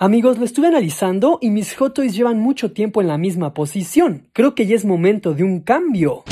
Amigos, lo estuve analizando y mis hot llevan mucho tiempo en la misma posición. Creo que ya es momento de un cambio.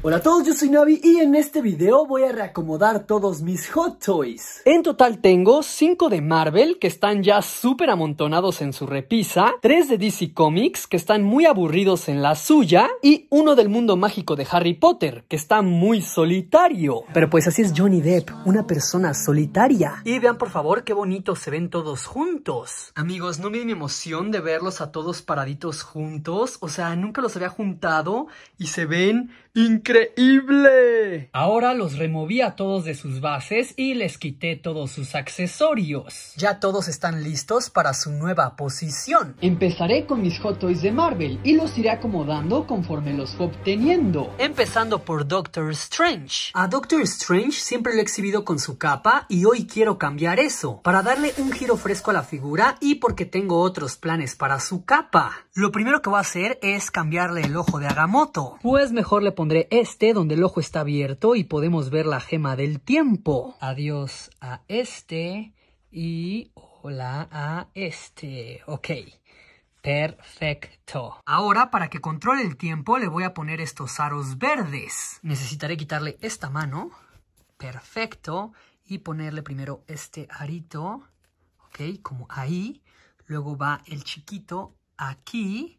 Hola a todos, yo soy Navi y en este video voy a reacomodar todos mis Hot Toys. En total tengo 5 de Marvel que están ya súper amontonados en su repisa, 3 de DC Comics que están muy aburridos en la suya y uno del mundo mágico de Harry Potter que está muy solitario. Pero pues así es Johnny Depp, una persona solitaria. Y vean por favor qué bonito se ven todos juntos. Amigos, no me mi emoción de verlos a todos paraditos juntos, o sea, nunca los había juntado y se ven increíbles ¡Increíble! Ahora los removí a todos de sus bases y les quité todos sus accesorios. Ya todos están listos para su nueva posición. Empezaré con mis Hot Toys de Marvel y los iré acomodando conforme los obteniendo. Empezando por Doctor Strange. A Doctor Strange siempre lo he exhibido con su capa y hoy quiero cambiar eso para darle un giro fresco a la figura y porque tengo otros planes para su capa. Lo primero que voy a hacer es cambiarle el ojo de Agamotto. Pues mejor le pondré este, donde el ojo está abierto y podemos ver la gema del tiempo. Adiós a este y hola a este. Ok. Perfecto. Ahora, para que controle el tiempo, le voy a poner estos aros verdes. Necesitaré quitarle esta mano. Perfecto. Y ponerle primero este arito. Ok, como ahí. Luego va el chiquito aquí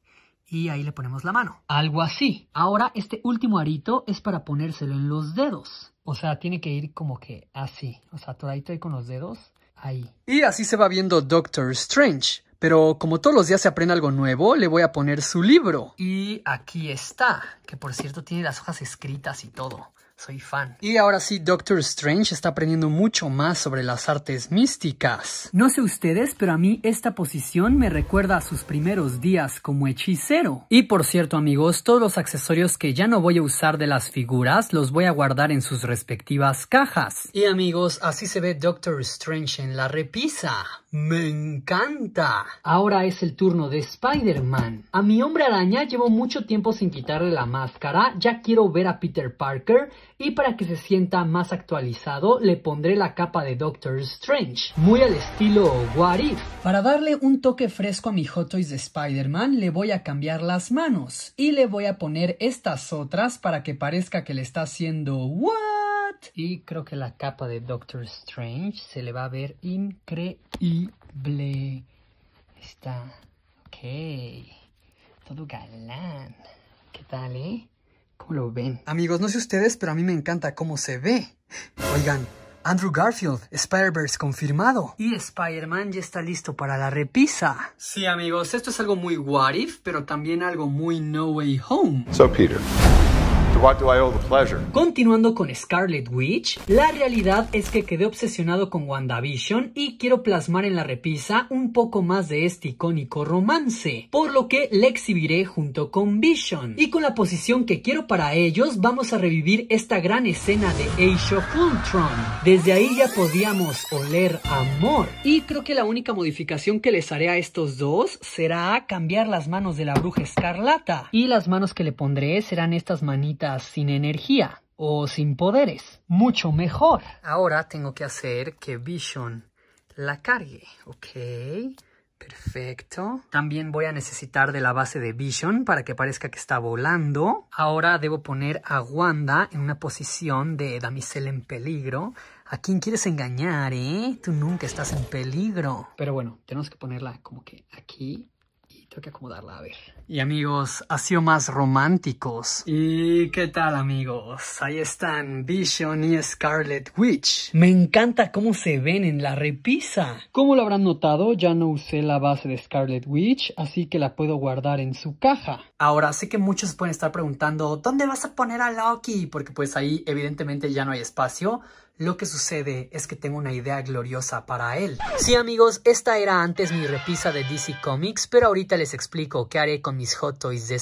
y ahí le ponemos la mano. Algo así. Ahora este último arito es para ponérselo en los dedos. O sea, tiene que ir como que así. O sea, todavía con los dedos ahí. Y así se va viendo Doctor Strange. Pero como todos los días se aprende algo nuevo, le voy a poner su libro. Y aquí está, que por cierto tiene las hojas escritas y todo soy fan. Y ahora sí, Doctor Strange está aprendiendo mucho más sobre las artes místicas. No sé ustedes, pero a mí esta posición me recuerda a sus primeros días como hechicero. Y por cierto, amigos, todos los accesorios que ya no voy a usar de las figuras los voy a guardar en sus respectivas cajas. Y amigos, así se ve Doctor Strange en la repisa. ¡Me encanta! Ahora es el turno de Spider-Man. A mi hombre araña llevo mucho tiempo sin quitarle la máscara, ya quiero ver a Peter Parker y para que se sienta más actualizado le pondré la capa de Doctor Strange, muy al estilo What If. Para darle un toque fresco a mi Hot Toys de Spider-Man le voy a cambiar las manos y le voy a poner estas otras para que parezca que le está haciendo What? Y creo que la capa de Doctor Strange se le va a ver increíble. Está... Ok. Todo galán. ¿Qué tal, eh? ¿Cómo lo ven? Amigos, no sé ustedes, pero a mí me encanta cómo se ve. Oigan, Andrew Garfield, Spider-Verse confirmado. Y Spider-Man ya está listo para la repisa. Sí, amigos, esto es algo muy what if, pero también algo muy no way home. So, Peter, Continuando con Scarlet Witch, la realidad es que quedé obsesionado con WandaVision y quiero plasmar en la repisa un poco más de este icónico romance, por lo que le exhibiré junto con Vision. Y con la posición que quiero para ellos, vamos a revivir esta gran escena de Aisha Fultron Desde ahí ya podíamos oler amor. Y creo que la única modificación que les haré a estos dos será cambiar las manos de la bruja escarlata. Y las manos que le pondré serán estas manitas sin energía o sin poderes. Mucho mejor. Ahora tengo que hacer que Vision la cargue, ¿ok? Perfecto. También voy a necesitar de la base de Vision para que parezca que está volando. Ahora debo poner a Wanda en una posición de damisela en peligro. ¿A quién quieres engañar, eh? Tú nunca estás en peligro. Pero bueno, tenemos que ponerla como que aquí tengo que acomodarla, a ver. Y amigos, ha sido más románticos. ¿Y qué tal, amigos? Ahí están Vision y Scarlet Witch. Me encanta cómo se ven en la repisa. Como lo habrán notado, ya no usé la base de Scarlet Witch, así que la puedo guardar en su caja. Ahora, sé que muchos pueden estar preguntando, ¿dónde vas a poner a Loki? Porque pues ahí evidentemente ya no hay espacio, lo que sucede es que tengo una idea gloriosa para él. Sí amigos, esta era antes mi repisa de DC Comics, pero ahorita les explico qué haré con mis Hot Toys de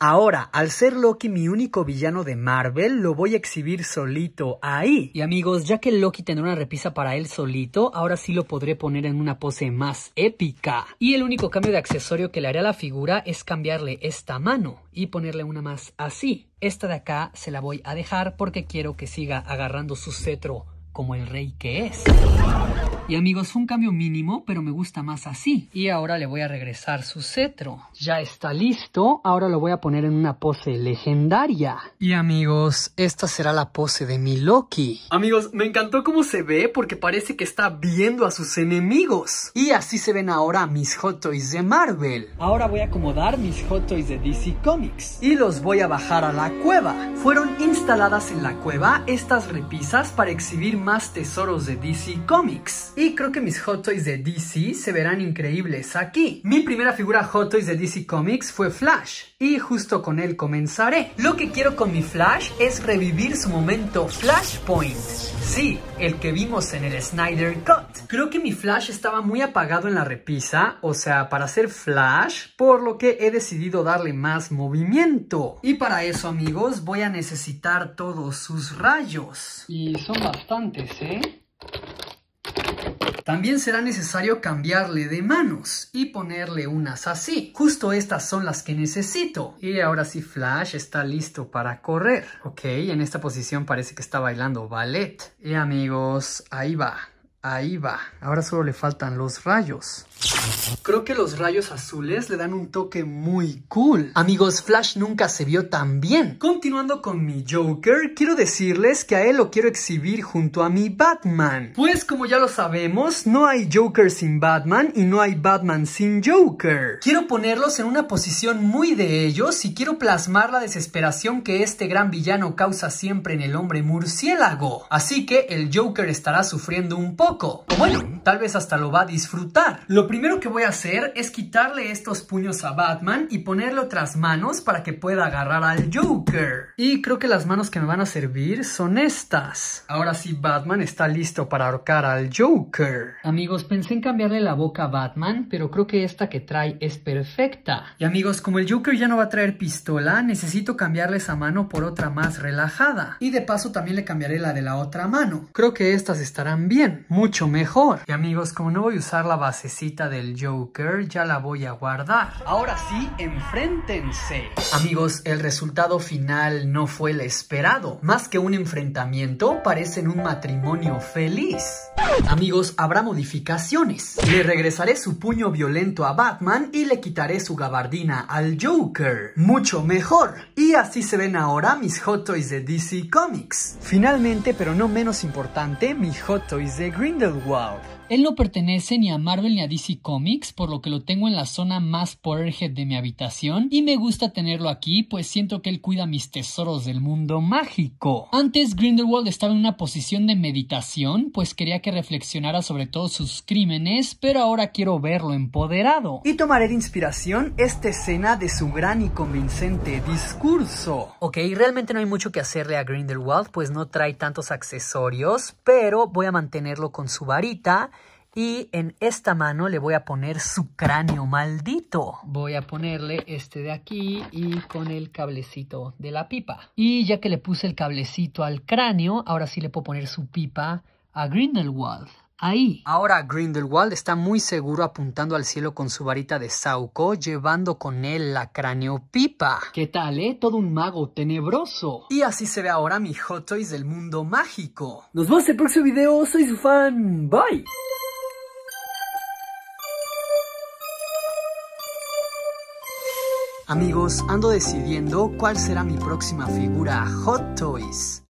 Ahora, al ser Loki mi único villano de Marvel, lo voy a exhibir solito ahí. Y amigos, ya que Loki tendrá una repisa para él solito, ahora sí lo podré poner en una pose más épica. Y el único cambio de accesorio que le haré a la figura es cambiarle esta mano y ponerle una más así. Esta de acá se la voy a dejar porque quiero que siga agarrando su cetro como el rey que es. Y amigos, un cambio mínimo, pero me gusta más así. Y ahora le voy a regresar su cetro. Ya está listo, ahora lo voy a poner en una pose legendaria. Y amigos, esta será la pose de mi Loki. Amigos, me encantó cómo se ve porque parece que está viendo a sus enemigos. Y así se ven ahora mis Hot Toys de Marvel. Ahora voy a acomodar mis Hot Toys de DC Comics. Y los voy a bajar a la cueva. Fueron instaladas en la cueva estas repisas para exhibir más tesoros de DC Comics. Y creo que mis Hot Toys de DC se verán increíbles aquí. Mi primera figura Hot Toys de DC Comics fue Flash. Y justo con él comenzaré. Lo que quiero con mi Flash es revivir su momento Flashpoint. Sí, el que vimos en el Snyder Cut. Creo que mi Flash estaba muy apagado en la repisa, o sea, para hacer Flash, por lo que he decidido darle más movimiento. Y para eso, amigos, voy a necesitar todos sus rayos. Y son bastantes, ¿eh? También será necesario cambiarle de manos y ponerle unas así. Justo estas son las que necesito. Y ahora sí Flash está listo para correr. Ok, en esta posición parece que está bailando ballet. Y amigos, ahí va. Ahí va, ahora solo le faltan los rayos. Creo que los rayos azules le dan un toque muy cool. Amigos, Flash nunca se vio tan bien. Continuando con mi Joker, quiero decirles que a él lo quiero exhibir junto a mi Batman. Pues como ya lo sabemos, no hay Joker sin Batman y no hay Batman sin Joker. Quiero ponerlos en una posición muy de ellos y quiero plasmar la desesperación que este gran villano causa siempre en el hombre murciélago. Así que el Joker estará sufriendo un poco bueno, tal vez hasta lo va a disfrutar. Lo primero que voy a hacer es quitarle estos puños a Batman y ponerle otras manos para que pueda agarrar al Joker. Y creo que las manos que me van a servir son estas. Ahora sí, Batman está listo para ahorcar al Joker. Amigos, pensé en cambiarle la boca a Batman, pero creo que esta que trae es perfecta. Y amigos, como el Joker ya no va a traer pistola, necesito cambiarle esa mano por otra más relajada. Y de paso también le cambiaré la de la otra mano. Creo que estas estarán bien. Muy mucho mejor. Y amigos, como no voy a usar la basecita del Joker, ya la voy a guardar. Ahora sí, enfréntense. Amigos, el resultado final no fue el esperado. Más que un enfrentamiento, parecen un matrimonio feliz. Amigos, habrá modificaciones. Le regresaré su puño violento a Batman y le quitaré su gabardina al Joker. Mucho mejor. Y así se ven ahora mis Hot Toys de DC Comics. Finalmente, pero no menos importante, mis Hot Toys de Green Grindelwald Él no pertenece ni a Marvel ni a DC Comics, por lo que lo tengo en la zona más Powerhead de mi habitación y me gusta tenerlo aquí, pues siento que él cuida mis tesoros del mundo mágico. Antes Grindelwald estaba en una posición de meditación, pues quería que reflexionara sobre todos sus crímenes, pero ahora quiero verlo empoderado. Y tomaré de inspiración esta escena de su gran y convincente discurso. Ok, realmente no hay mucho que hacerle a Grindelwald, pues no trae tantos accesorios, pero voy a mantenerlo con su varita y en esta mano le voy a poner su cráneo maldito. Voy a ponerle este de aquí y con el cablecito de la pipa. Y ya que le puse el cablecito al cráneo, ahora sí le puedo poner su pipa a Grindelwald. Ahí. Ahora Grindelwald está muy seguro apuntando al cielo con su varita de Sauco, llevando con él la cráneo pipa ¿Qué tal, eh? Todo un mago tenebroso. Y así se ve ahora mi Hot Toys del mundo mágico. Nos vemos en el próximo video, soy su fan. Bye. Amigos, ando decidiendo cuál será mi próxima figura Hot Toys.